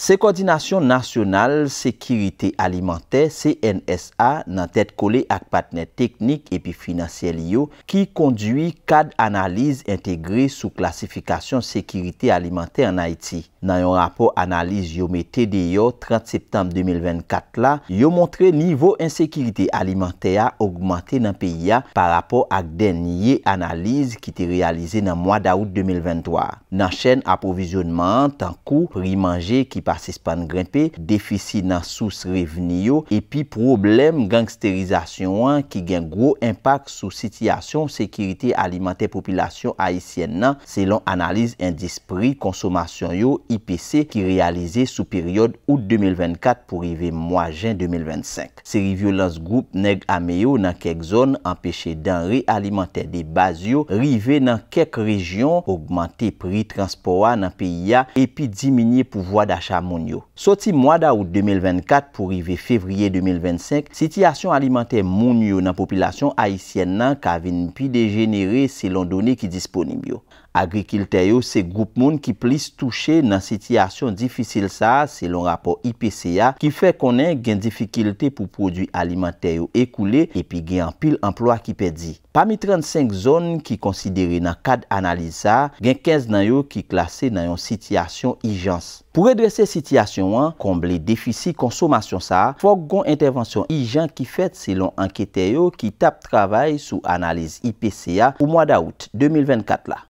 Se koordinasyon nasyonal sekirite alimante CNSA nan tet kole ak patnet teknik epi finansyel yo ki kondwi kad analize integre sou klasifikasyon sekirite alimante an Haiti. Nan yon rapor analize yo mette de yo, 30 septembre 2024 la, yo montre nivou ensekirite alimentè a augmentè nan peyi a pa rapor ak den ye analize ki te realize nan mwa daout 2023. Nan chen aprovizyonman, tankou, pri manje ki pasispan grempè, defisi nan sous reveni yo, epi problem gangsterizasyon an ki gen gro impak sou sityasyon ansekirite alimentè populasyon haisyen nan, selon analize endisprit konsomasyon yo, IPC ki realize sou peryode out 2024 pou rive mwa jen 2025. Se rive yo lans goup neg ameyo nan kek zon empeshe dan re alimenter de baz yo rive nan kek rejyon augmente pri transport nan piya epi diminye pouvoa d'achat moun yo. Soti mwa da out 2024 pou rive fevriye 2025, siti asyon alimenter moun yo nan popilasyon haisyen nan ka ven pi degenere se londone ki disponibyo. Agrikilte yo se goup moun ki plis touche nan sityasyon difisil sa se lon rapor IPCA ki fe konen gen difikilte pou prodwi alimenter yo ekoule epi gen an pil emplwa ki pe di. Pamit 35 zon ki konsidere nan kad analize sa gen 15 nan yo ki klasen nan yon sityasyon ijans. Pou redrese sityasyon an, komb le defisi konsomasyon sa, fok gon intervansyon ijans ki fet se lon ankete yo ki tap travay sou analize IPCA ou mwa daout 2024 la.